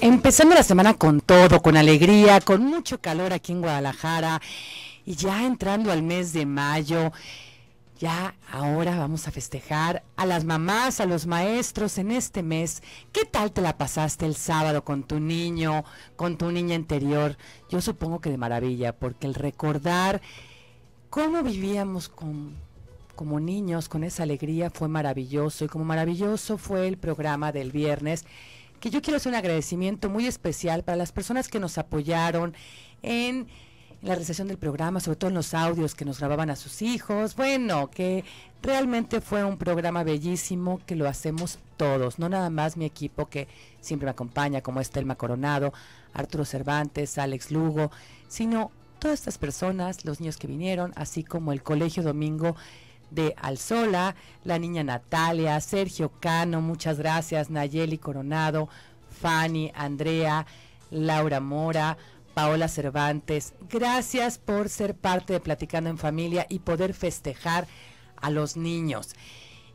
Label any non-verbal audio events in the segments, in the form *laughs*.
Empezando la semana con todo, con alegría, con mucho calor aquí en Guadalajara y ya entrando al mes de mayo, ya ahora vamos a festejar a las mamás, a los maestros en este mes. ¿Qué tal te la pasaste el sábado con tu niño, con tu niña interior? Yo supongo que de maravilla, porque el recordar cómo vivíamos como niños con esa alegría fue maravilloso y como maravilloso fue el programa del viernes que yo quiero hacer un agradecimiento muy especial para las personas que nos apoyaron en la realización del programa, sobre todo en los audios que nos grababan a sus hijos. Bueno, que realmente fue un programa bellísimo que lo hacemos todos, no nada más mi equipo que siempre me acompaña, como Estelma Coronado, Arturo Cervantes, Alex Lugo, sino todas estas personas, los niños que vinieron, así como el Colegio Domingo de Alzola, la niña Natalia, Sergio Cano, muchas gracias, Nayeli Coronado, Fanny, Andrea, Laura Mora, Paola Cervantes. Gracias por ser parte de Platicando en Familia y poder festejar a los niños.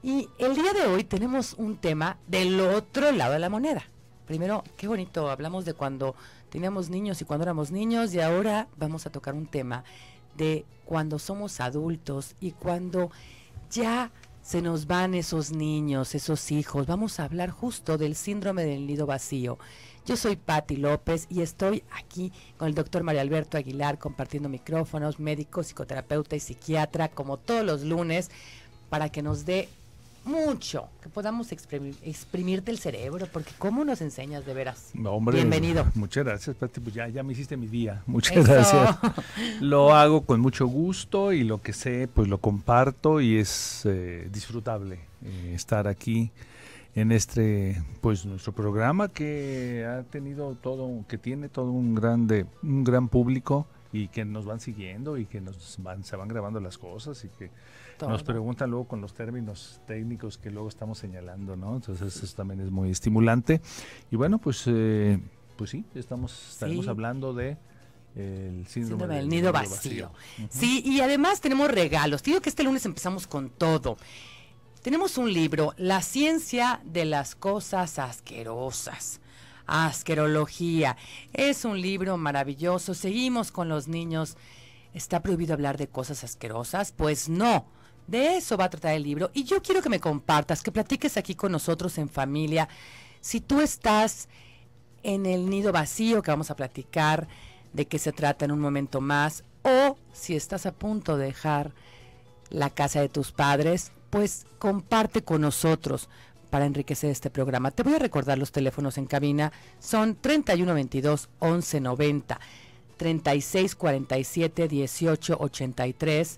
Y el día de hoy tenemos un tema del otro lado de la moneda. Primero, qué bonito, hablamos de cuando teníamos niños y cuando éramos niños y ahora vamos a tocar un tema de cuando somos adultos y cuando ya se nos van esos niños, esos hijos. Vamos a hablar justo del síndrome del nido vacío. Yo soy Patti López y estoy aquí con el doctor María Alberto Aguilar compartiendo micrófonos, médico, psicoterapeuta y psiquiatra, como todos los lunes, para que nos dé mucho, que podamos exprimirte el cerebro, porque ¿cómo nos enseñas de veras? Hombre, bienvenido. Muchas gracias, pues ya, ya me hiciste mi día, muchas gracias. *laughs* Lo hago con mucho gusto y lo que sé, pues lo comparto y es eh, disfrutable eh, estar aquí en este pues nuestro programa que ha tenido todo que tiene todo un grande un gran público y que nos van siguiendo y que nos van se van grabando las cosas y que nos preguntan luego con los términos técnicos que luego estamos señalando, ¿no? Entonces eso también es muy estimulante. Y bueno, pues, eh, pues sí, estamos, estamos hablando de eh, el síndrome, del, nido, vacío. Sí, y además tenemos regalos. Te digo que este lunes empezamos con todo. Tenemos un libro, La ciencia de las cosas asquerosas. Asquerología. Es un libro maravilloso. Seguimos con los niños. ¿Está prohibido hablar de cosas asquerosas? Pues no de eso va a tratar el libro. Y yo quiero que me compartas, que platiques aquí con nosotros en familia. Si tú estás en el nido vacío que vamos a platicar, de qué se trata en un momento más, o si estás a punto de dejar la casa de tus padres, pues comparte con nosotros para enriquecer este programa. Te voy a recordar los teléfonos en cabina. Son 3122-1190, 3647-1883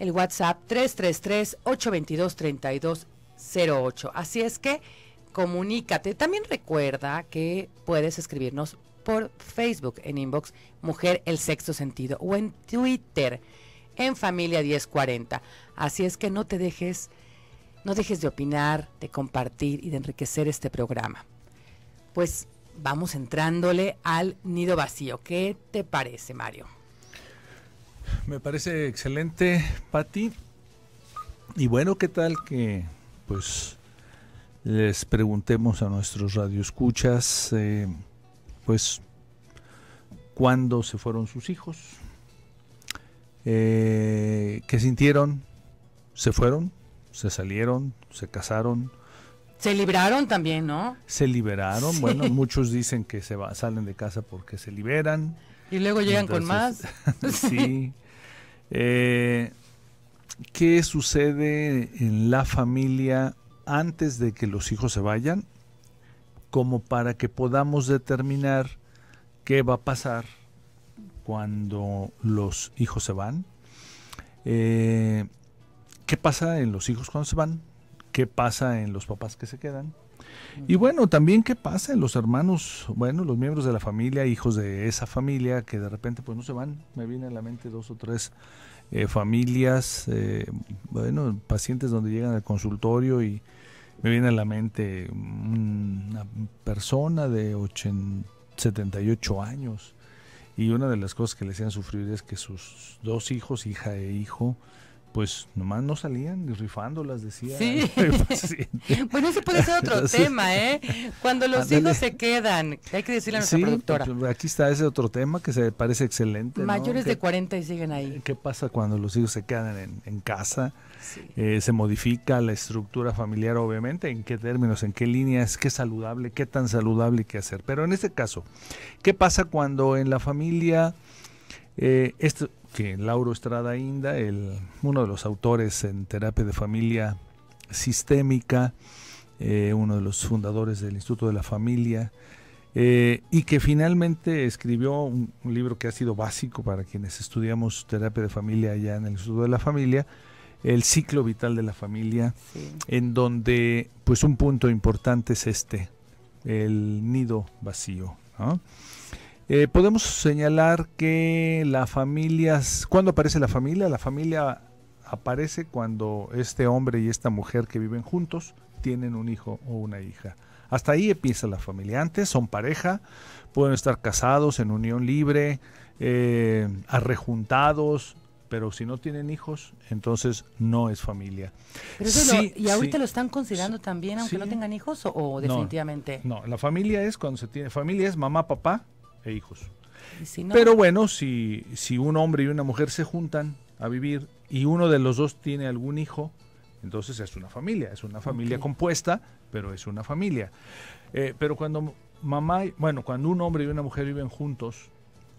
el WhatsApp 333-822-3208. Así es que comunícate. También recuerda que puedes escribirnos por Facebook en inbox Mujer el Sexto Sentido o en Twitter en Familia 1040. Así es que no te dejes, no dejes de opinar, de compartir y de enriquecer este programa. Pues vamos entrándole al nido vacío. ¿Qué te parece, Mario? me parece excelente, Patti. Y bueno, ¿qué tal que pues les preguntemos a nuestros radioescuchas eh, pues cuándo se fueron sus hijos? Eh, ¿Qué sintieron? ¿Se fueron? ¿Se salieron? ¿Se casaron? Se libraron también, ¿no? Se liberaron, bueno, muchos dicen que se salen de casa porque se liberan. Y luego llegan con más. *laughs* sí. Eh, ¿Qué sucede en la familia antes de que los hijos se vayan? Como para que podamos determinar qué va a pasar cuando los hijos se van. Eh, ¿Qué pasa en los hijos cuando se van? ¿Qué pasa en los papás que se quedan? Y bueno, también qué pasa los hermanos, bueno, los miembros de la familia, hijos de esa familia, que de repente pues no se van. Me viene a la mente dos o tres eh, familias, eh, bueno, pacientes donde llegan al consultorio y me viene a la mente una persona de 78 años. Y una de las cosas que le hacían sufrir es que sus dos hijos, hija e hijo, pues nomás no salían rifándolas, las decía. Sí. *laughs* *laughs* bueno, ese puede ser otro tema, ¿eh? Cuando los hijos se quedan, hay que decirle a nuestra sí, pues, Aquí está ese otro tema que se parece excelente. Mayores de 40 y siguen ahí. ¿Qué pasa cuando los hijos se quedan en, casa? Eh, se modifica la estructura familiar, obviamente, en qué términos, en qué líneas, qué saludable, qué tan saludable que qué hacer. Pero en este caso, ¿qué pasa cuando en la familia eh, esto que Lauro Estrada Inda, el, uno de los autores en terapia de familia sistémica, eh, uno de los fundadores del Instituto de la Familia, eh, y que finalmente escribió un, libro que ha sido básico para quienes estudiamos terapia de familia allá en el Instituto de la Familia, El ciclo vital de la familia, en donde pues un punto importante es este, el nido vacío. ¿no? Eh, podemos señalar que la familia, ¿cuándo aparece la familia? La familia aparece cuando este hombre y esta mujer que viven juntos tienen un hijo o una hija. Hasta ahí empieza la familia. Antes son pareja, pueden estar casados, en unión libre, eh, arrejuntados, pero si no tienen hijos, entonces no es familia. ¿Y ahorita lo están considerando también, aunque no tengan hijos o, definitivamente? no, la familia es cuando se tiene, familia es mamá, papá, e hijos. Pero bueno, si, si un hombre y una mujer se juntan a vivir y uno de los dos tiene algún hijo, entonces es una familia, es una familia compuesta, pero es una familia. Eh, pero cuando mamá, bueno, cuando un hombre y una mujer viven juntos,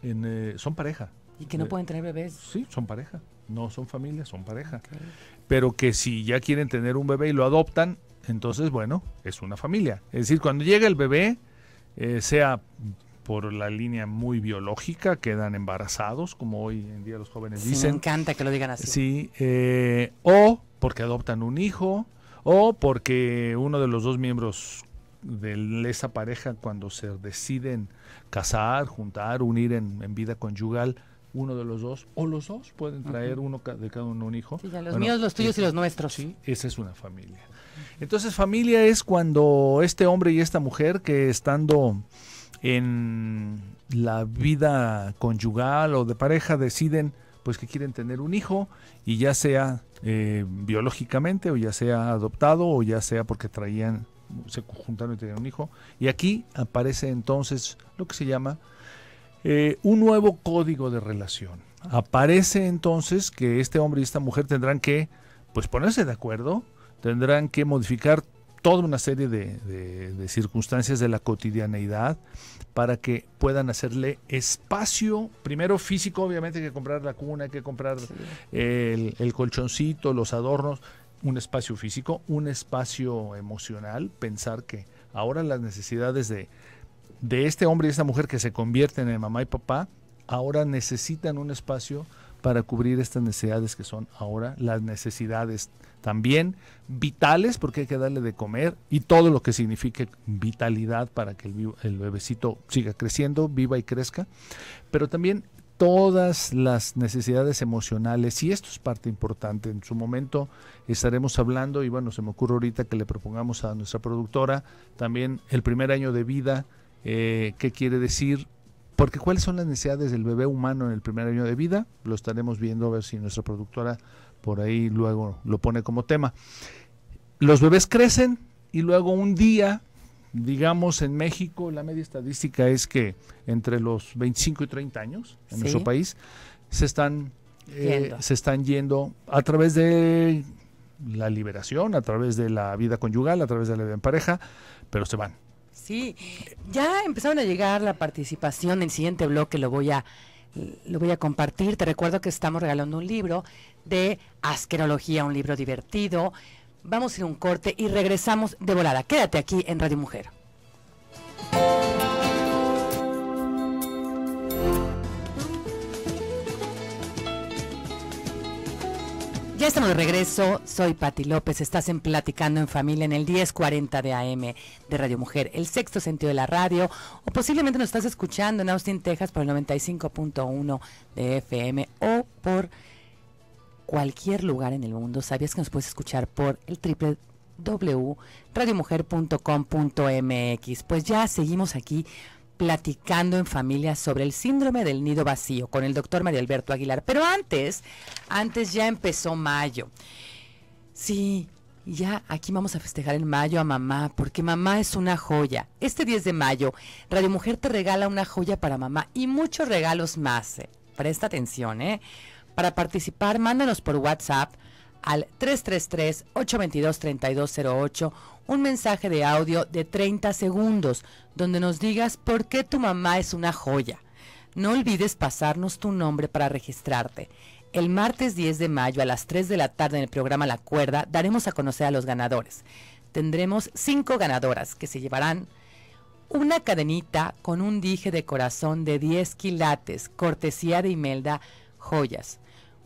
eh, son pareja. ¿Y que no eh, pueden tener bebés? Sí, son pareja. No son familia, son pareja. Pero que si ya quieren tener un bebé y lo adoptan, entonces, bueno, es una familia. Es decir, cuando llega el bebé, sea por la línea muy biológica, quedan embarazados, como hoy en día los jóvenes dicen. Me encanta que lo digan así. Sí, eh, o porque adoptan un hijo, o porque uno de los dos miembros de esa pareja, cuando se deciden casar, juntar, unir en, vida conyugal, uno de los dos, o los dos pueden traer uno de cada uno un hijo. los míos, los tuyos y los eh, nuestros. Sí, esa es una familia. Entonces, familia es cuando este hombre y esta mujer que estando en la vida conyugal o de pareja deciden pues que quieren tener un hijo y ya sea eh, biológicamente o ya sea adoptado o ya sea porque traían se juntaron y tenían un hijo y aquí aparece entonces lo que se llama eh, un nuevo código de relación aparece entonces que este hombre y esta mujer tendrán que pues ponerse de acuerdo tendrán que modificar toda una serie de, circunstancias de la cotidianeidad para que puedan hacerle espacio, primero físico, obviamente hay que comprar la cuna, hay que comprar el, colchoncito, los adornos, un espacio físico, un espacio emocional, pensar que ahora las necesidades de, de este hombre y esta mujer que se convierten en mamá y papá, ahora necesitan un espacio para cubrir estas necesidades que son ahora las necesidades también vitales, porque hay que darle de comer y todo lo que signifique vitalidad para que el, bebecito siga creciendo, viva y crezca, pero también todas las necesidades emocionales y esto es parte importante. En su momento estaremos hablando y bueno, se me ocurre ahorita que le propongamos a nuestra productora también el primer año de vida, eh, qué quiere decir porque cuáles son las necesidades del bebé humano en el primer año de vida, lo estaremos viendo a ver si nuestra productora por ahí luego lo pone como tema. Los bebés crecen y luego un día, digamos en México, la media estadística es que entre los 25 y 30 años en nuestro país se están, eh, se están yendo a través de la liberación, a través de la vida conyugal, a través de la vida en pareja, pero se van. Sí, ya empezaron a llegar la participación. En el siguiente bloque lo voy a lo voy a compartir. Te recuerdo que estamos regalando un libro de asquerología, un libro divertido. Vamos a ir un corte y regresamos de volada. Quédate aquí en Radio Mujer. Ya estamos de regreso, soy Pati López, estás en Platicando en Familia en el 1040 de AM de Radio Mujer, el sexto sentido de la radio, o posiblemente nos estás escuchando en Austin, Texas por el 95.1 de FM o por cualquier lugar en el mundo. Sabías que nos puedes escuchar por el triple www.radiomujer.com.mx. Pues ya seguimos aquí platicando en familia sobre el síndrome del nido vacío con el doctor María Alberto Aguilar. Pero antes, antes ya empezó mayo. Sí, ya aquí vamos a festejar en mayo a mamá, porque mamá es una joya. Este 10 de mayo, Radio Mujer te regala una joya para mamá y muchos regalos más. Eh. Presta atención, ¿eh? Para participar, mándanos por WhatsApp al 333-822-3208 un mensaje de audio de 30 segundos donde nos digas por qué tu mamá es una joya. No olvides pasarnos tu nombre para registrarte. El martes 10 de mayo a las 3 de la tarde en el programa La Cuerda daremos a conocer a los ganadores. Tendremos 5 ganadoras que se llevarán una cadenita con un dije de corazón de 10 quilates, cortesía de Imelda Joyas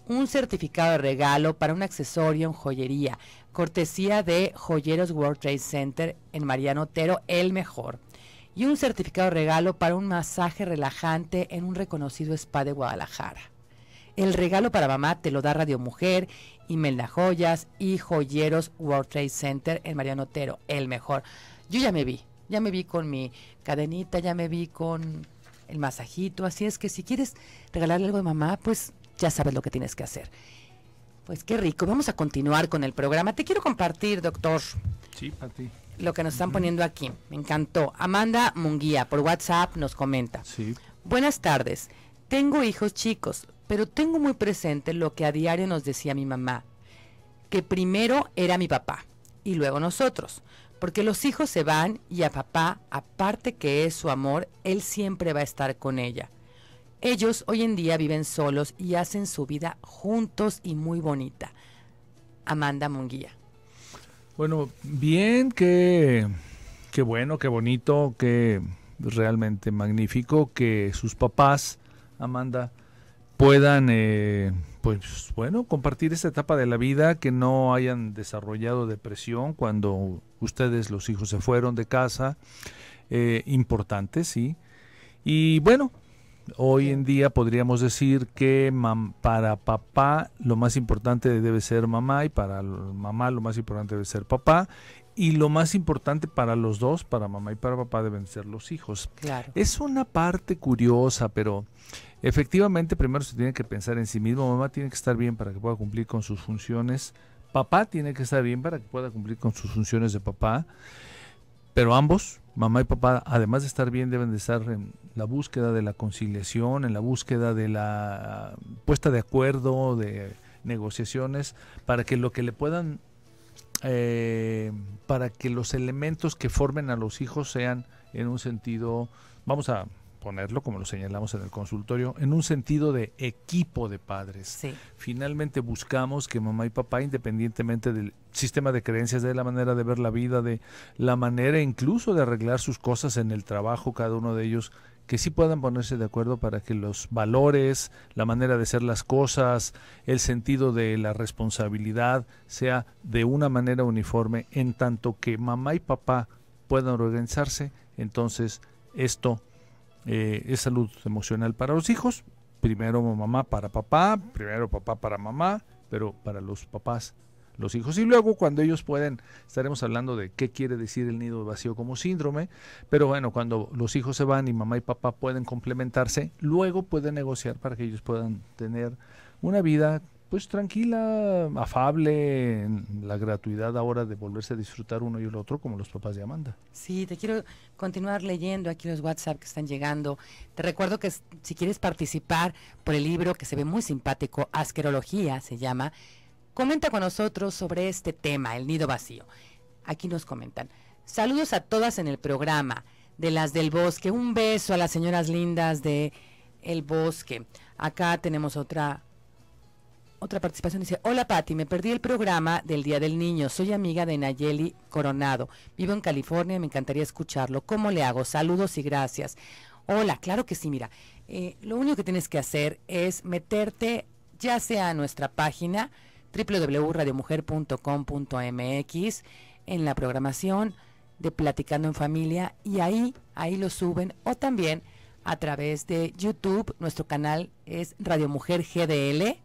un certificado de regalo para un accesorio en joyería, cortesía de Joyeros World Trade Center en Mariano Otero, el mejor. Y un certificado de regalo para un masaje relajante en un reconocido spa de Guadalajara. El regalo para mamá te lo da Radio Mujer, Imelda Joyas y Joyeros World Trade Center en Mariano Otero, el mejor. Yo ya me vi, ya me vi con mi cadenita, ya me vi con el masajito. Así es que si quieres regalarle algo a mamá, pues ya sabes lo que tienes que hacer. Pues qué rico, vamos a continuar con el programa. Te quiero compartir, doctor. Sí, para ti. Lo que nos están poniendo aquí, me encantó. Amanda Munguía por WhatsApp nos comenta. Sí. Buenas tardes, tengo hijos chicos, pero tengo muy presente lo que a diario nos decía mi mamá, que primero era mi papá y luego nosotros, porque los hijos se van y a papá, aparte que es su amor, él siempre va a estar con ella. Ellos hoy en día viven solos y hacen su vida juntos y muy bonita. Amanda Munguía. Bueno, bien, qué, qué bueno, qué bonito, qué realmente magnífico que sus papás, Amanda, puedan, eh, pues bueno, compartir esta etapa de la vida, que no hayan desarrollado depresión cuando ustedes, los hijos, se fueron de casa. Eh, importante, sí. Y bueno, Hoy en día podríamos decir que para papá lo más importante debe ser mamá y para mamá lo más importante debe ser papá y lo más importante para los dos, para mamá y para papá, deben ser los hijos. Es una parte curiosa, pero efectivamente primero se tiene que pensar en sí mismo. Mamá tiene que estar bien para que pueda cumplir con sus funciones. Papá tiene que estar bien para que pueda cumplir con sus funciones de papá. Pero ambos, mamá y papá, además de estar bien, deben de estar en la búsqueda de la conciliación, en la búsqueda de la puesta de acuerdo, de negociaciones, para que lo que le puedan, eh, para que los elementos que formen a los hijos sean en un sentido, vamos a ponerlo, como lo señalamos en el consultorio, en un sentido de equipo de padres. Finalmente buscamos que mamá y papá, independientemente del sistema de creencias, de la manera de ver la vida, de la manera incluso de arreglar sus cosas en el trabajo, cada uno de ellos, que sí puedan ponerse de acuerdo para que los valores, la manera de hacer las cosas, el sentido de la responsabilidad sea de una manera uniforme, en tanto que mamá y papá puedan organizarse, entonces esto eh, es salud emocional para los hijos, primero mamá para papá, primero papá para mamá, pero para los papás, los hijos. Y luego cuando ellos pueden, estaremos hablando de qué quiere decir el nido vacío como síndrome, pero bueno, cuando los hijos se van y mamá y papá pueden complementarse, luego pueden negociar para que ellos puedan tener una vida pues tranquila, afable, la gratuidad ahora de volverse a disfrutar uno y el otro como los papás de Amanda. Sí, te quiero continuar leyendo aquí los WhatsApp que están llegando. Te recuerdo que si quieres participar por el libro que se ve muy simpático, Asquerología se llama, comenta con nosotros sobre este tema, el nido vacío. Aquí nos comentan. Saludos a todas en el programa de las del bosque. Un beso a las señoras lindas de el bosque. Acá tenemos otra otra participación dice, hola Patti, me perdí el programa del Día del Niño, soy amiga de Nayeli Coronado, vivo en California, me encantaría escucharlo, ¿cómo le hago? Saludos y gracias. Hola, claro que sí, mira, eh, lo único que tienes que hacer es meterte ya sea a nuestra página www.radiomujer.com.mx en la programación de Platicando en Familia y ahí, ahí lo suben o también a través de YouTube, nuestro canal es Radio GDL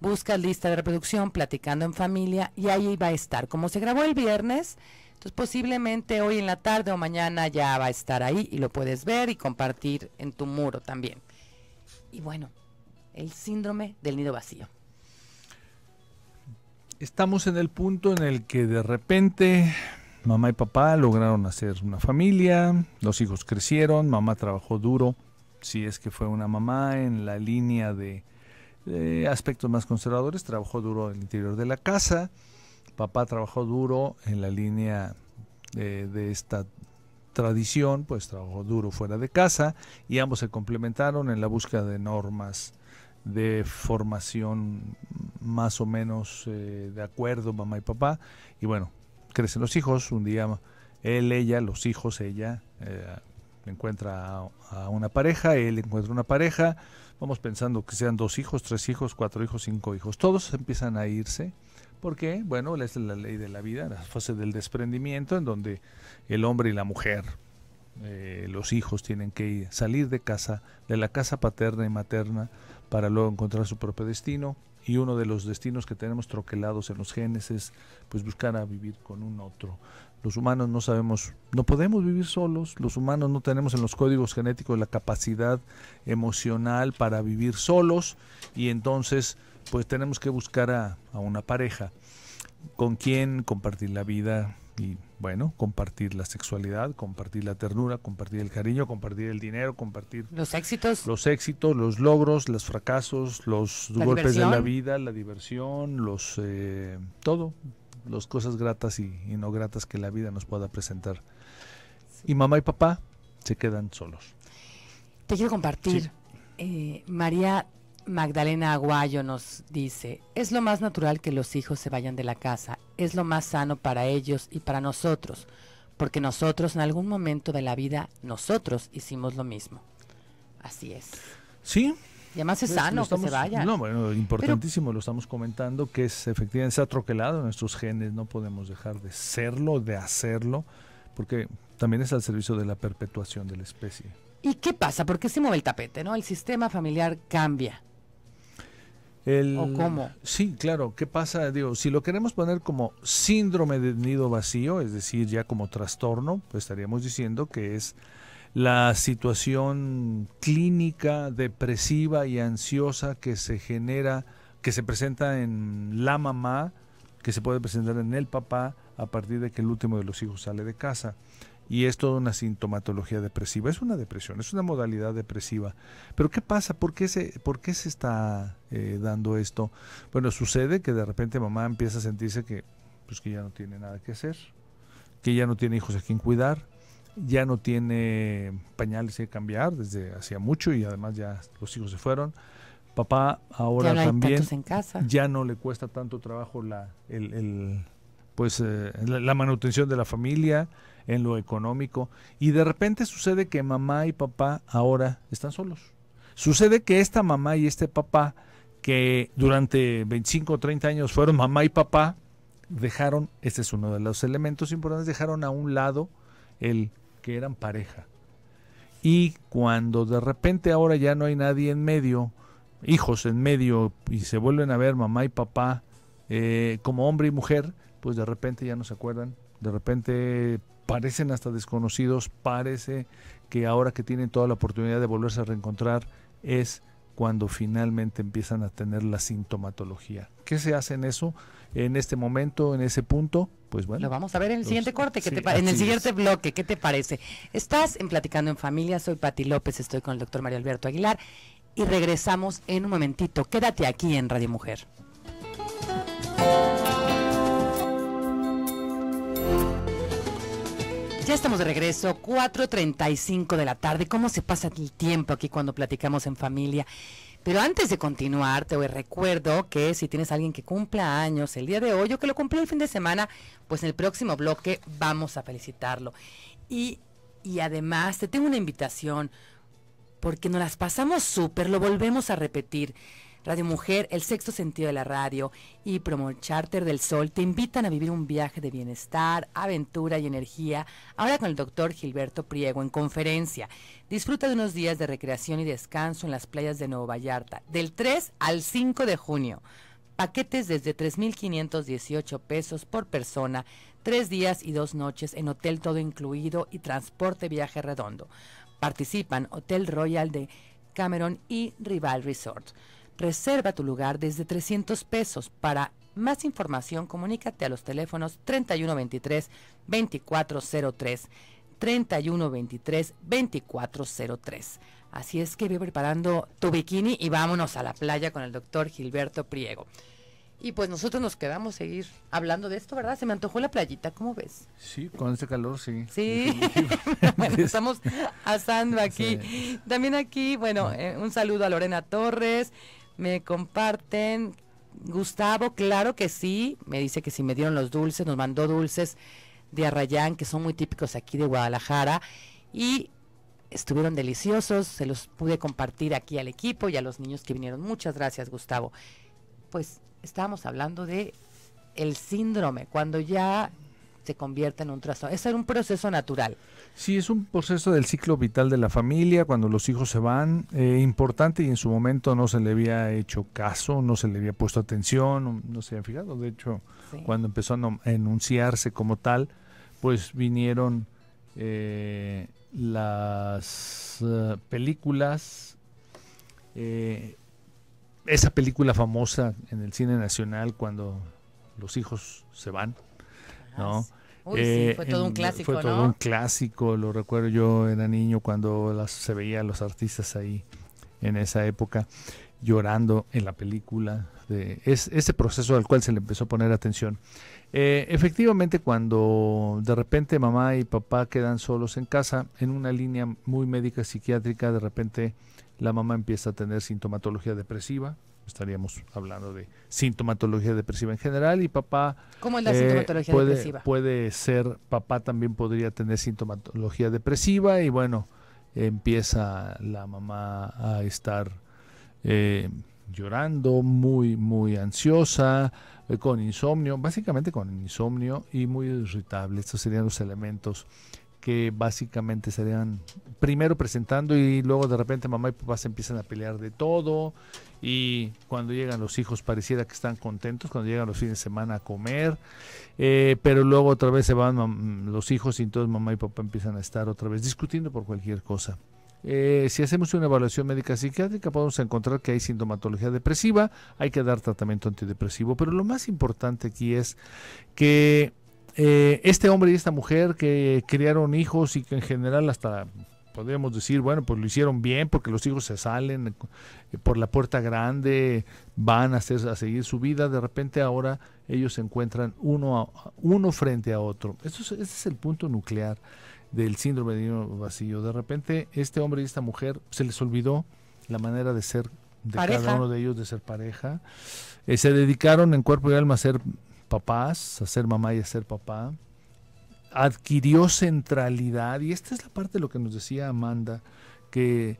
busca lista de reproducción, platicando en familia, y ahí va a estar. Como se grabó el viernes, entonces posiblemente hoy en la tarde o mañana ya va a estar ahí y lo puedes ver y compartir en tu muro también. Y bueno, el síndrome del nido vacío. Estamos en el punto en el que de repente mamá y papá lograron hacer una familia, los hijos crecieron, mamá trabajó duro, si es que fue una mamá en la línea de aspectos más conservadores, trabajó duro en el interior de la casa, papá trabajó duro en la línea de esta tradición, pues trabajó duro fuera de casa y ambos se complementaron en la búsqueda de normas de formación más o menos eh, de acuerdo mamá y papá y bueno crecen los hijos un día él ella los hijos ella eh, encuentra a, una pareja él encuentra una pareja vamos pensando que sean dos hijos, tres hijos, cuatro hijos, cinco hijos. Todos empiezan a irse porque, bueno, es la ley de la vida, la fase del desprendimiento en donde el hombre y la mujer, eh, los hijos tienen que salir de casa, de la casa paterna y materna, para luego encontrar su propio destino. Y uno de los destinos que tenemos troquelados en los genes es pues buscar a vivir con un otro. Los humanos no sabemos, no podemos vivir solos, los humanos no tenemos en los códigos genéticos la capacidad emocional para vivir solos y entonces pues tenemos que buscar a, una pareja con quien compartir la vida y bueno, compartir la sexualidad, compartir la ternura, compartir el cariño, compartir el dinero, compartir los éxitos, los éxitos, los logros, los fracasos, los golpes de la vida, la diversión, los eh, todo, las cosas gratas y, no gratas que la vida nos pueda presentar. Y mamá y papá se quedan solos. Te quiero compartir. Eh, María Magdalena Aguayo nos dice, es lo más natural que los hijos se vayan de la casa, es lo más sano para ellos y para nosotros, porque nosotros en algún momento de la vida, nosotros hicimos lo mismo. Así es. Sí, y además es pues, sano que se vaya. No, bueno, importantísimo, lo estamos comentando, que es efectivamente se ha troquelado nuestros genes, no podemos dejar de serlo, de hacerlo, porque también es al servicio de la perpetuación de la especie. ¿Y qué pasa? porque se mueve el tapete? ¿no? El sistema familiar cambia. ¿O cómo? Sí, claro. ¿Qué pasa? Digo, si lo queremos poner como síndrome de nido vacío, es decir, ya como trastorno, pues estaríamos diciendo que es la situación clínica depresiva y ansiosa que se genera, que se presenta en la mamá, que se puede presentar en el papá a partir de que el último de los hijos sale de casa. Y es toda una sintomatología depresiva. Es una depresión, es una modalidad depresiva. Pero ¿qué pasa? ¿Por qué se, por qué se está eh, dando esto? Bueno, sucede que de repente mamá empieza a sentirse que, pues, que ya no tiene nada que hacer, que ya no tiene hijos a quien cuidar, ya no tiene pañales que cambiar desde hacía mucho y además ya los hijos se fueron. Papá ahora también ya no le cuesta tanto trabajo la, pues, eh, la, la, manutención de la familia en lo económico y de repente sucede que mamá y papá ahora están solos. Sucede que esta mamá y este papá que durante 25 o 30 años fueron mamá y papá dejaron, este es uno de los elementos importantes, dejaron a un lado el que eran pareja. Y cuando de repente ahora ya no hay nadie en medio, hijos en medio, y se vuelven a ver mamá y papá eh, como hombre y mujer, pues de repente ya no se acuerdan, de repente parecen hasta desconocidos, parece que ahora que tienen toda la oportunidad de volverse a reencontrar es cuando finalmente empiezan a tener la sintomatología. ¿Qué se hace en eso? En este momento, en ese punto, pues bueno. Lo vamos a ver en el siguiente corte, en el siguiente bloque, ¿qué te parece? Estás en Platicando en Familia, soy Pati López, estoy con el doctor Mario Alberto Aguilar y regresamos en un momentito. Quédate aquí en Radio Mujer. Ya estamos de regreso, 4.35 de la tarde. ¿Cómo se pasa el tiempo aquí cuando platicamos en familia? Pero antes de continuar, te recuerdo que si tienes a alguien que cumpla años el día de hoy o que lo cumplió el fin de semana, pues en el próximo bloque vamos a felicitarlo. Y, y además te tengo una invitación, porque nos las pasamos súper, lo volvemos a repetir. Radio Mujer, El Sexto Sentido de la Radio y Promo Charter del Sol te invitan a vivir un viaje de bienestar, aventura y energía, ahora con el doctor Gilberto Priego en conferencia. Disfruta de unos días de recreación y descanso en las playas de Nuevo Vallarta, del 3 al 5 de junio. Paquetes desde 3.518 pesos por persona, tres días y dos noches en hotel todo incluido y transporte viaje redondo. Participan Hotel Royal de Cameron y Rival Resort. Reserva tu lugar desde 300 pesos. Para más información, comunícate a los teléfonos 3123-2403. 3123-2403. Así es que ve preparando tu bikini y vámonos a la playa con el doctor Gilberto Priego. Y pues nosotros nos quedamos seguir hablando de esto, ¿verdad? Se me antojó la playita, ¿cómo ves? Sí, con este calor, sí. Sí, *laughs* bueno, estamos asando aquí. También aquí, bueno, eh, un saludo a Lorena Torres, me comparten. Gustavo, claro que sí. Me dice que si me dieron los dulces, nos mandó dulces de Arrayán, que son muy típicos aquí de Guadalajara. Y estuvieron deliciosos. Se los pude compartir aquí al equipo y a los niños que vinieron. Muchas gracias, Gustavo. Pues estábamos hablando de el síndrome, cuando ya se convierte en un trastorno. es era un proceso natural. Sí, es un proceso del ciclo vital de la familia, cuando los hijos se van, eh, importante y en su momento no se le había hecho caso, no se le había puesto atención, no, se habían fijado. De hecho, cuando empezó a enunciarse como tal, pues vinieron eh, las eh, películas, esa película famosa en el cine nacional cuando los hijos se van, ¿no? Eh, fue todo un clásico, Fue todo un clásico, lo recuerdo yo, era niño cuando se veía a los artistas ahí en esa época llorando en la película. es ese proceso al cual se le empezó a poner atención. Eh, efectivamente, cuando de repente mamá y papá quedan solos en casa, en una línea muy médica psiquiátrica, de repente la mamá empieza a tener sintomatología depresiva, estaríamos hablando de sintomatología depresiva en general y papá... ¿Cómo es la eh, sintomatología puede, depresiva? Puede ser, papá también podría tener sintomatología depresiva y bueno, empieza la mamá a estar eh, llorando, muy, muy ansiosa, eh, con insomnio, básicamente con insomnio y muy irritable. Estos serían los elementos que básicamente serían primero presentando y luego de repente mamá y papá se empiezan a pelear de todo y cuando llegan los hijos pareciera que están contentos cuando llegan los fines de semana a comer eh, pero luego otra vez se van los hijos y entonces mamá y papá empiezan a estar otra vez discutiendo por cualquier cosa. Eh, si hacemos una evaluación médica psiquiátrica podemos encontrar que hay sintomatología depresiva, hay que dar tratamiento antidepresivo, pero lo más importante aquí es que eh, este hombre y esta mujer que criaron hijos y que en general hasta podríamos decir, bueno, pues lo hicieron bien porque los hijos se salen eh, por la puerta grande, van a, hacer, a seguir su vida, de repente ahora ellos se encuentran uno, a, uno frente a otro. Eso es, ese es el punto nuclear del síndrome de niño vacío. De repente este hombre y esta mujer se les olvidó la manera de ser de cada uno de ellos, de ser pareja. Eh, se dedicaron en cuerpo y alma a ser papás, a ser mamá y hacer ser papá, adquirió centralidad, y esta es la parte de lo que nos decía Amanda, que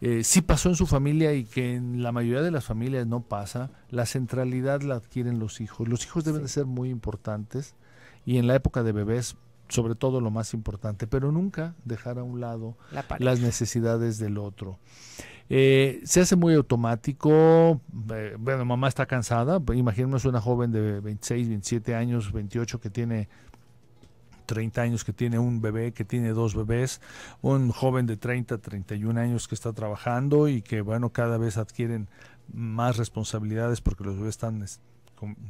eh, sí pasó en su familia y que en la mayoría de las familias no pasa, la centralidad la adquieren los hijos. Los hijos deben de ser muy importantes y en la época de bebés sobre todo lo más importante, pero nunca dejar a un lado las necesidades del otro. Eh, se hace muy automático, eh, bueno, mamá está cansada, imaginemos una joven de 26, 27 años, 28 que tiene 30 años que tiene un bebé, que tiene dos bebés, un joven de 30, 31 años que está trabajando y que, bueno, cada vez adquieren más responsabilidades porque los bebés están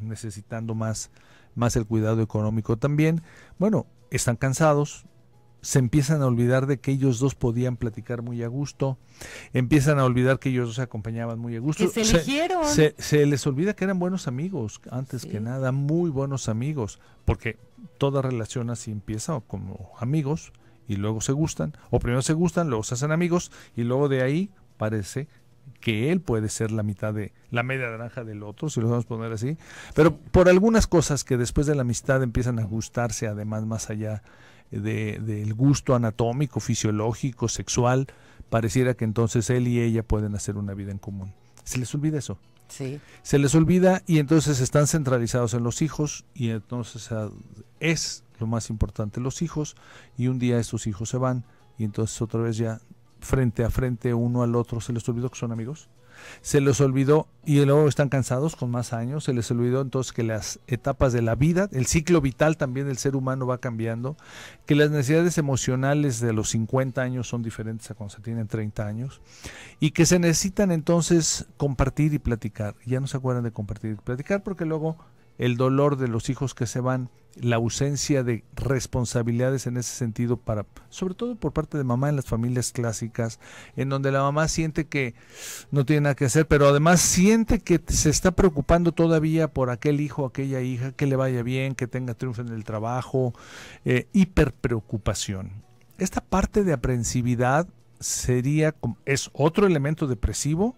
necesitando más, más el cuidado económico también. Bueno, están cansados, se empiezan a olvidar de que ellos dos podían platicar muy a gusto, empiezan a olvidar que ellos dos se acompañaban muy a gusto. se, Se, les olvida que eran buenos amigos, antes que nada, muy buenos amigos, porque toda relación así empieza como amigos y luego se gustan, o primero se gustan, luego se hacen amigos y luego de ahí parece que él puede ser la mitad de la media naranja del otro, si lo vamos a poner así, pero por algunas cosas que después de la amistad empiezan a ajustarse, además más allá del gusto anatómico, fisiológico, sexual, pareciera que entonces él y ella pueden hacer una vida en común. Se les olvida eso. Sí. Se les olvida y entonces están centralizados en los hijos y entonces ah, es lo más importante los hijos y un día estos hijos se van y entonces otra vez ya frente a frente uno al otro, se les olvidó que son amigos. Se les olvidó y luego están cansados con más años, se les olvidó entonces que las etapas de la vida, el ciclo vital también del ser humano va cambiando, que las necesidades emocionales de los 50 años son diferentes a cuando se tienen 30 años y que se necesitan entonces compartir y platicar. Ya no se acuerdan de compartir y platicar porque luego el dolor de los hijos que se van, la ausencia de responsabilidades en ese sentido para sobre todo por parte de mamá en las familias clásicas en donde la mamá siente que no tiene nada que hacer, pero además siente que se está preocupando todavía por aquel hijo, aquella hija, que le vaya bien, que tenga triunfo en el trabajo, eh, hiperpreocupación. Esta parte de aprensividad sería es otro elemento depresivo,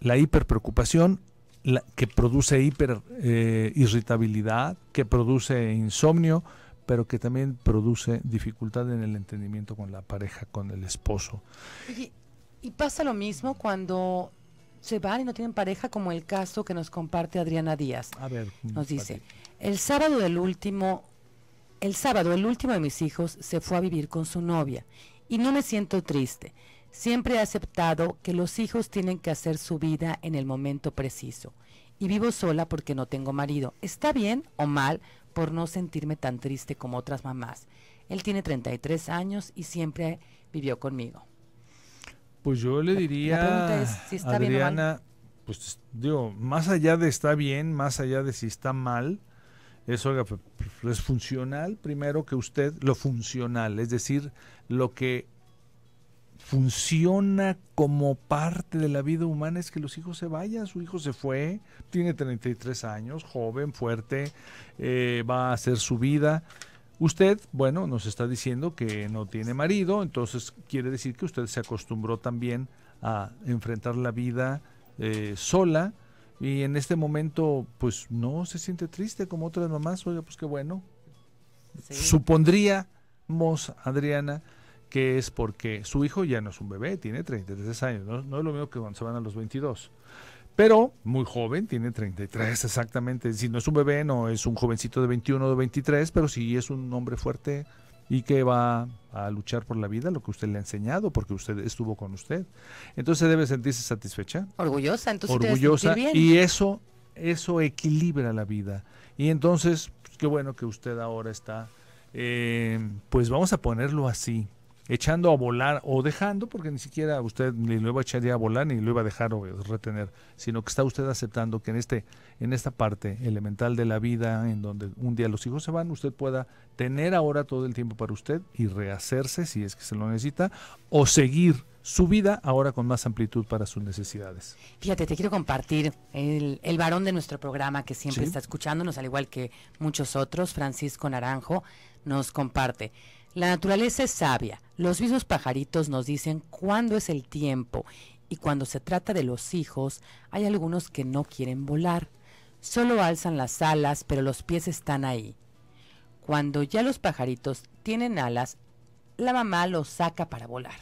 la hiperpreocupación que produce hiperirritabilidad, eh, irritabilidad, que produce insomnio, pero que también produce dificultad en el entendimiento con la pareja, con el esposo. Y, pasa lo mismo cuando se van y no tienen pareja, como el caso que nos comparte Adriana Díaz. Mm, nos dice, el sábado del último, el sábado el último de mis hijos se fue a vivir con su novia y no me siento triste. Siempre he aceptado que los hijos tienen que hacer su vida en el momento preciso. Y vivo sola porque no tengo marido. ¿Está bien o mal por no sentirme tan triste como otras mamás? Él tiene 33 años y siempre vivió conmigo. Pues yo le diría, La si pues digo, más allá de está bien, más allá de si está mal, eso pues, es funcional primero que usted, lo funcional, es decir, lo que funciona como parte de la vida humana es que los hijos se vayan. Su hijo se fue, tiene 33 años, joven, fuerte, eh, va a hacer su vida. Usted, bueno, nos está diciendo que no tiene marido, entonces quiere decir que usted se acostumbró también a enfrentar la vida eh, sola y en este momento pues no se siente triste como otras mamás. Oiga, pues qué bueno. Supondríamos, Adriana, que es porque su hijo ya no es un bebé, tiene 33 años, no, es lo mismo que cuando se van a los 22. Pero muy joven, tiene 33 exactamente. Si no es un bebé, no es un jovencito de 21 o de 23, pero sí es un hombre fuerte y que va a luchar por la vida, lo que usted le ha enseñado, porque usted estuvo con usted. Entonces debe sentirse satisfecha. Orgullosa, entonces. Orgullosa. Y eso, eso equilibra la vida. Y entonces, pues, qué bueno que usted ahora está, eh, pues vamos a ponerlo así, echando a volar o dejando, porque ni siquiera usted ni lo iba a echar a volar ni lo iba a dejar o retener, sino que está usted aceptando que en este en esta parte elemental de la vida en donde un día los hijos se van, usted pueda tener ahora todo el tiempo para usted y rehacerse si es que se lo necesita o seguir su vida ahora con más amplitud para sus necesidades. Fíjate, te quiero compartir el, el varón de nuestro programa que siempre está escuchándonos, al igual que muchos otros, Francisco Naranjo, nos comparte. La naturaleza es sabia. Los mismos pajaritos nos dicen cuándo es el tiempo y cuando se trata de los hijos, hay algunos que no quieren volar. Solo alzan las alas, pero los pies están ahí. Cuando ya los pajaritos tienen alas, la mamá los saca para volar.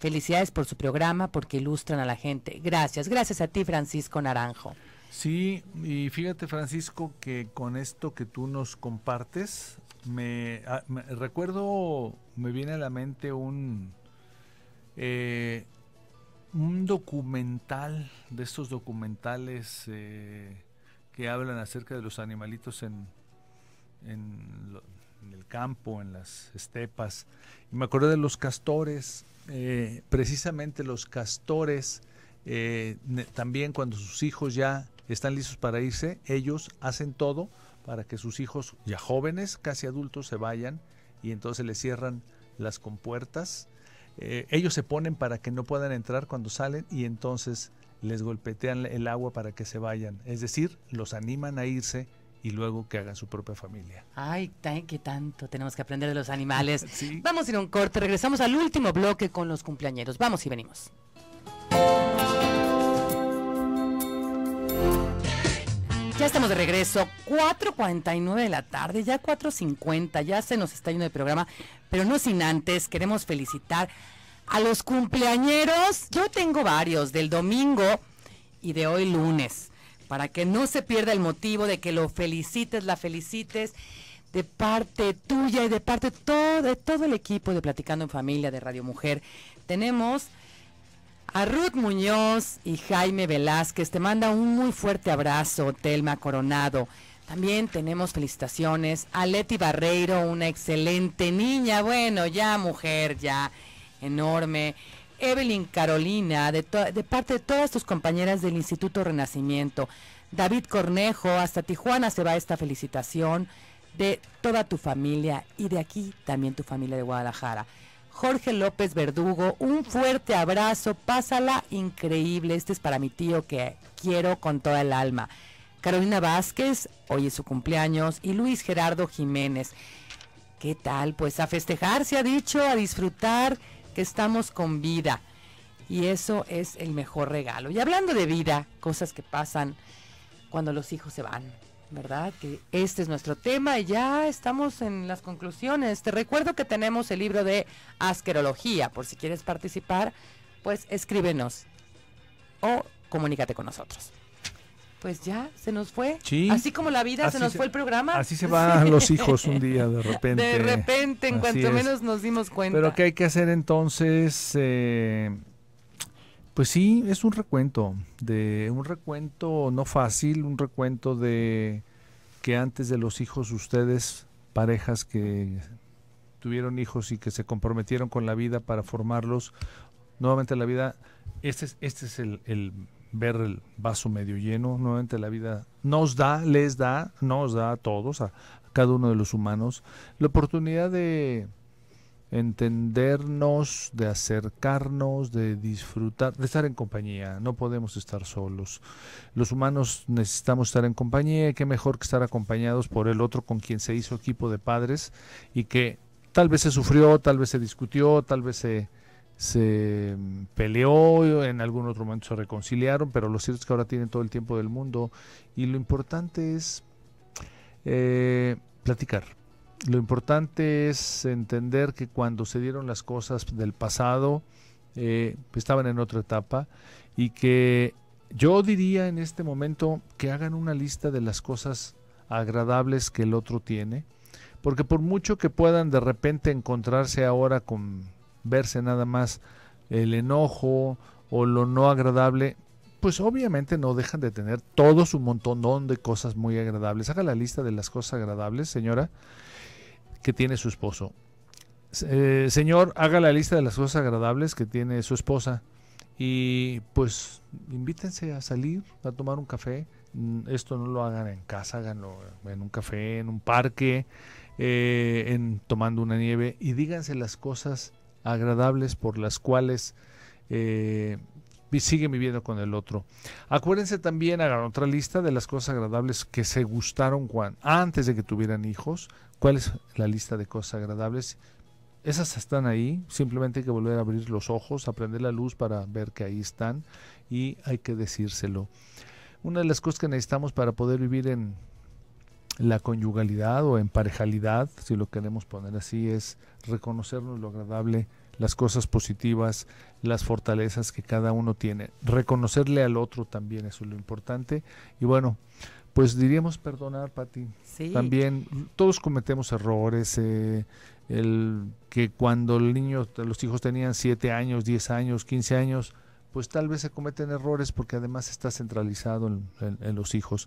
Felicidades por su programa porque ilustran a la gente. Gracias, gracias a ti Francisco Naranjo. Sí, y fíjate Francisco que con esto que tú nos compartes, Ah, me, recuerdo, me viene a la mente un, eh, un documental, de estos documentales eh, que hablan acerca de los animalitos en, en, el campo, en las estepas. Y me acuerdo de los castores, eh, precisamente los castores, también cuando sus hijos ya están listos para irse, ellos hacen todo para que sus hijos, ya jóvenes, casi adultos, se vayan y entonces les cierran las compuertas. Eh, ellos se ponen para que no puedan entrar cuando salen y entonces les golpetean el agua para que se vayan. Es decir, los animan a irse y luego que hagan su propia familia. Ay, qué tanto tenemos que aprender de los animales. *laughs* Vamos a ir a un corte, regresamos al último bloque con los cumpleañeros. Vamos y venimos. Ya estamos de regreso, 4.49 de la tarde, ya 4.50, ya se nos está yendo el programa, pero no sin antes, queremos felicitar a los cumpleañeros. Yo tengo varios del domingo y de hoy lunes, para que no se pierda el motivo de que lo felicites, la felicites de parte tuya y de parte todo, de todo el equipo de Platicando en Familia de Radio Mujer. Tenemos a Ruth Muñoz y Jaime Velázquez te manda un muy fuerte abrazo, Telma Coronado. También tenemos felicitaciones a Leti Barreiro, una excelente niña, bueno, ya mujer, ya enorme. Evelyn Carolina, de, de parte de todas tus compañeras del Instituto Renacimiento. David Cornejo, hasta Tijuana se va esta felicitación de toda tu familia y de aquí también tu familia de Guadalajara. Jorge López Verdugo, un fuerte abrazo, pásala increíble. Este es para mi tío que quiero con toda el alma. Carolina Vázquez, hoy es su cumpleaños, y Luis Gerardo Jiménez. ¿Qué tal? Pues a festejar, se ha dicho, a disfrutar que estamos con vida. Y eso es el mejor regalo. Y hablando de vida, cosas que pasan cuando los hijos se van, ¿verdad? Que este es nuestro tema y ya estamos en las conclusiones. Te recuerdo que tenemos el libro de asquerología, por si quieres participar, pues escríbenos o comunícate con nosotros. Pues ya, se nos fue. Sí, así como la vida, se nos fue el programa. Así se van los hijos un día, de repente. De repente, en cuanto menos nos dimos cuenta. Pero ¿qué hay que hacer entonces? Eh, pues sí, es un recuento, de un recuento no fácil, un recuento de que antes de los hijos ustedes, parejas que tuvieron hijos y que se comprometieron con la vida para formarlos, nuevamente la vida, este es, este es el, el ver el vaso medio lleno, nuevamente la vida nos da, les da, nos da a todos, a cada uno de los humanos, la oportunidad de entendernos, de acercarnos, de disfrutar, de estar en compañía. No podemos estar solos. Los humanos necesitamos estar en compañía y qué mejor que estar acompañados por el otro con quien se hizo equipo de padres y que tal vez se sufrió, tal vez se discutió, tal vez se, se mm, peleó, en algún otro momento se reconciliaron, pero lo cierto es que ahora tienen todo el tiempo del mundo y lo importante es eh, platicar lo importante es entender que cuando se dieron las cosas del pasado, eh, estaban en otra etapa y que yo diría en este momento que hagan una lista de las cosas agradables que el otro tiene, porque por mucho que puedan de repente encontrarse ahora con verse nada más el enojo o lo no agradable, pues obviamente no dejan de tener todo su montón de cosas muy agradables. Haga la lista de las cosas agradables, señora, que tiene su esposo. Eh, señor, haga la lista de las cosas agradables que tiene su esposa y pues invítense a salir, a tomar un café. Mm, esto no lo hagan en casa, háganlo en un café, en un parque, eh, en tomando una nieve y díganse las cosas agradables por las cuales eh, sigue viviendo con el otro. Acuérdense también, hagan otra lista de las cosas agradables que se gustaron cuando, antes de que tuvieran hijos, cuál es la lista de cosas agradables. Esas están ahí, simplemente hay que volver a abrir los ojos, aprender la luz para ver que ahí están y hay que decírselo. Una de las cosas que necesitamos para poder vivir en la conyugalidad o en parejalidad, si lo queremos poner así, es reconocernos lo agradable, las cosas positivas, las fortalezas que cada uno tiene. Reconocerle al otro también, es lo importante. Y bueno, pues diríamos perdonar, Pati. También todos cometemos errores. Eh, el que cuando el niño, los hijos tenían 7 años, 10 años, 15 años, pues tal vez se cometen errores porque además está centralizado en, en los hijos.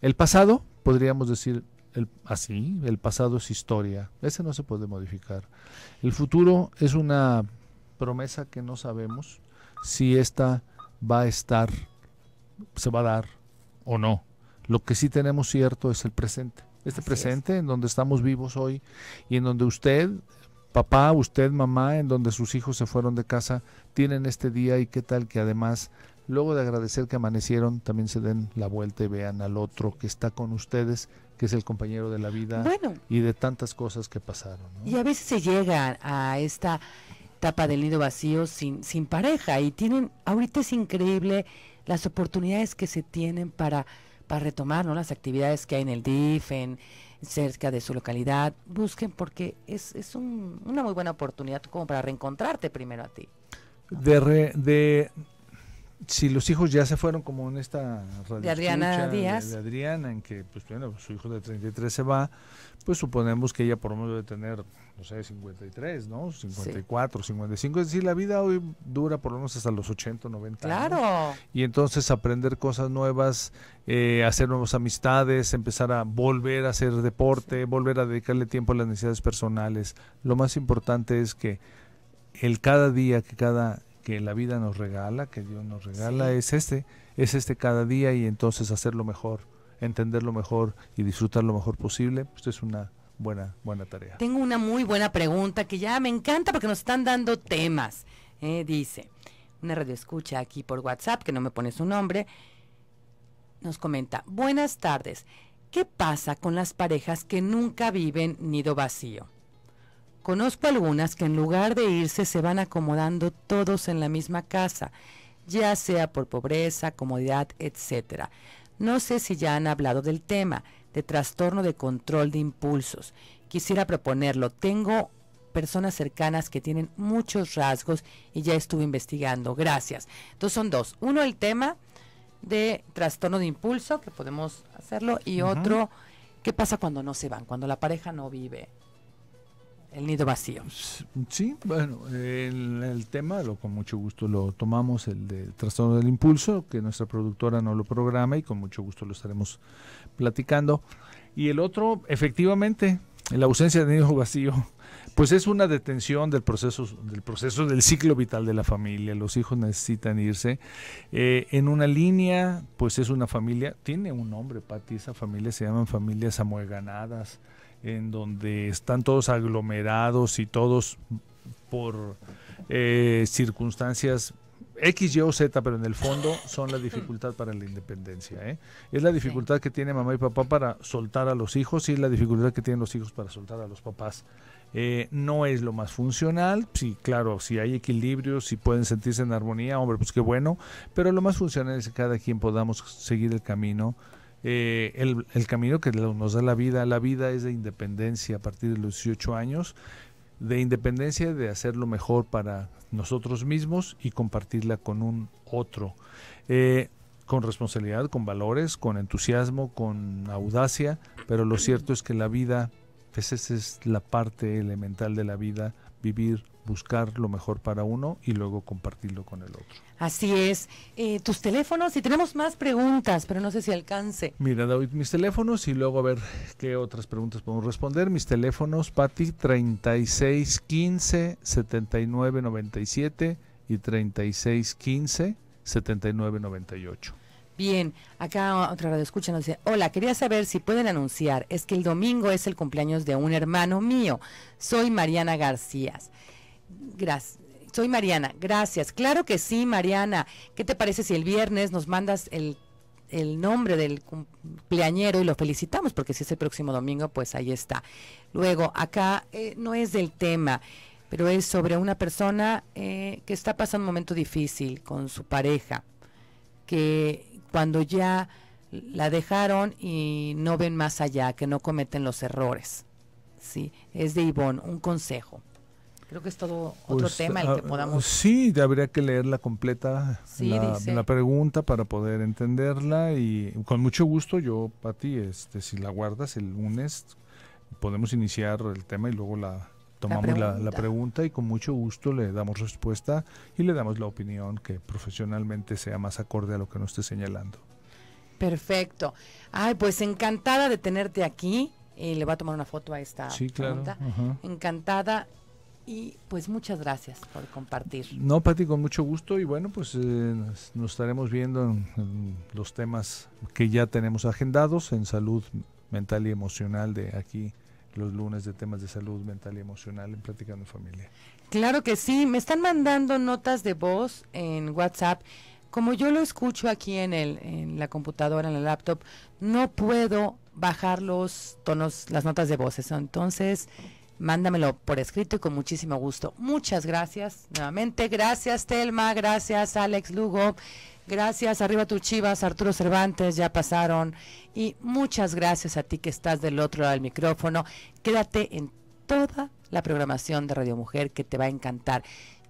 El pasado, podríamos decir el, así, el pasado es historia, ese no se puede modificar. El futuro es una promesa que no sabemos si esta va a estar, se va a dar o no. Lo que sí tenemos cierto es el presente. Este presente en donde estamos vivos hoy y en donde usted, papá, usted, mamá, en donde sus hijos se fueron de casa, tienen este día y qué tal que además, luego de agradecer que amanecieron, también se den la vuelta y vean al otro que está con ustedes, que es el compañero de la vida y de tantas cosas que pasaron. Y a veces se llega a esta etapa del nido vacío sin, sin pareja y tienen, ahorita es increíble las oportunidades que se tienen para para retomar ¿no? las actividades que hay en el DIF, cerca de su localidad. Busquen porque es, es una muy buena oportunidad como para reencontrarte primero a ti. De, de si los hijos ya se fueron, como en esta radio de Adriana Díaz, de, Adriana, en que pues bueno, su hijo de 33 se va, pues suponemos que ella por lo menos debe tener, no sé, 53, ¿no? 54, 55. Es decir, la vida hoy dura por lo menos hasta los 80, 90 claro. años. Y entonces aprender cosas nuevas, eh, hacer nuevas amistades, empezar a volver a hacer deporte, volver a dedicarle tiempo a las necesidades personales. Lo más importante es que el cada día, que cada que la vida nos regala, que Dios nos regala, es este, es este cada día y entonces hacerlo mejor, entenderlo mejor y disfrutar lo mejor posible, pues es una buena, buena tarea. Tengo una muy buena pregunta que ya me encanta porque nos están dando temas. ¿eh? dice, una escucha aquí por WhatsApp, que no me pone su nombre, nos comenta, buenas tardes, ¿qué pasa con las parejas que nunca viven nido vacío? Conozco algunas que en lugar de irse se van acomodando todos en la misma casa, ya sea por pobreza, comodidad, etc. No sé si ya han hablado del tema de trastorno de control de impulsos. Quisiera proponerlo. Tengo personas cercanas que tienen muchos rasgos y ya estuve investigando. Gracias. Entonces son dos. Uno el tema de trastorno de impulso, que podemos hacerlo, y otro, ¿qué pasa cuando no se van, cuando la pareja no vive? el nido vacío. Sí, bueno, el, tema lo con mucho gusto lo tomamos, el de trastorno del impulso, que nuestra productora no lo programa y con mucho gusto lo estaremos platicando. Y el otro, efectivamente, la ausencia de nido vacío, pues es una detención del proceso, del proceso del ciclo vital de la familia. Los hijos necesitan irse eh, en una línea, pues es una familia, tiene un nombre, Pati, esa familia se llaman familias amueganadas en donde están todos aglomerados y todos por eh, circunstancias X, Y o Z, pero en el fondo son la dificultad para la independencia. ¿eh? Es la dificultad que tiene mamá y papá para soltar a los hijos y es la dificultad que tienen los hijos para soltar a los papás. Eh, no es lo más funcional, sí, claro, si hay equilibrio, si pueden sentirse en armonía, hombre, pues qué bueno, pero lo más funcional es que cada quien podamos seguir el camino eh, el, camino que nos da la vida. La vida es de independencia a partir de los 18 años, de independencia de hacer lo mejor para nosotros mismos y compartirla con un otro. Eh, con responsabilidad, con valores, con entusiasmo, con audacia, pero lo cierto es que la vida, pues esa es la parte elemental de la vida, vivir, buscar lo mejor para uno y luego compartirlo con el otro. Así es. Eh, tus teléfonos, y tenemos más preguntas, pero no sé si alcance. Mira, David, mis teléfonos y luego a ver qué otras preguntas podemos responder. Mis teléfonos, Pati, 36 15 y 36 15 Bien, acá otra radio escucha nos dice, hola, quería saber si pueden anunciar, es que el domingo es el cumpleaños de un hermano mío, soy Mariana García. Soy Mariana, gracias. Claro que sí, Mariana. ¿Qué te parece si el viernes nos mandas el, nombre del cumpleañero y lo felicitamos? Porque si es el próximo domingo, pues ahí está. Luego, acá eh, no es del tema pero es sobre una persona eh, que está pasando un momento difícil con su pareja, que cuando ya la dejaron y no ven más allá, que no cometen los errores. Sí, es de Ivón, un consejo. Creo que es todo otro pues, tema el que ah, podamos. Sí, habría que leer la completa, la, pregunta para poder entenderla y con mucho gusto yo, Pati, este, si la guardas el lunes podemos iniciar el tema y luego la, tomamos la pregunta. y con mucho gusto le damos respuesta y le damos la opinión que profesionalmente sea más acorde a lo que nos esté señalando. Perfecto. Ay, pues encantada de tenerte aquí. Eh, le va a tomar una foto a esta pregunta. Encantada. Y pues muchas gracias por compartir. No, Pati, con mucho gusto y bueno, pues eh, nos, estaremos viendo en, los temas que ya tenemos agendados en salud mental y emocional de aquí los lunes de temas de salud mental y emocional en Platicando en Familia. Claro que sí, me están mandando notas de voz en WhatsApp. Como yo lo escucho aquí en, el, en la computadora, en la laptop, no puedo bajar los tonos, las notas de voces. Entonces, mándamelo por escrito y con muchísimo gusto. Muchas gracias nuevamente. Gracias, Telma. Gracias, Alex Lugo. Gracias, arriba tu chivas, Arturo Cervantes, ya pasaron. Y muchas gracias a ti que estás del otro lado del micrófono. Quédate en toda la programación de Radio Mujer que te va a encantar.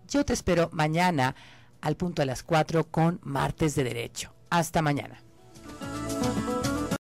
Yo te espero mañana al punto de las 4 con Martes de Derecho. Hasta mañana.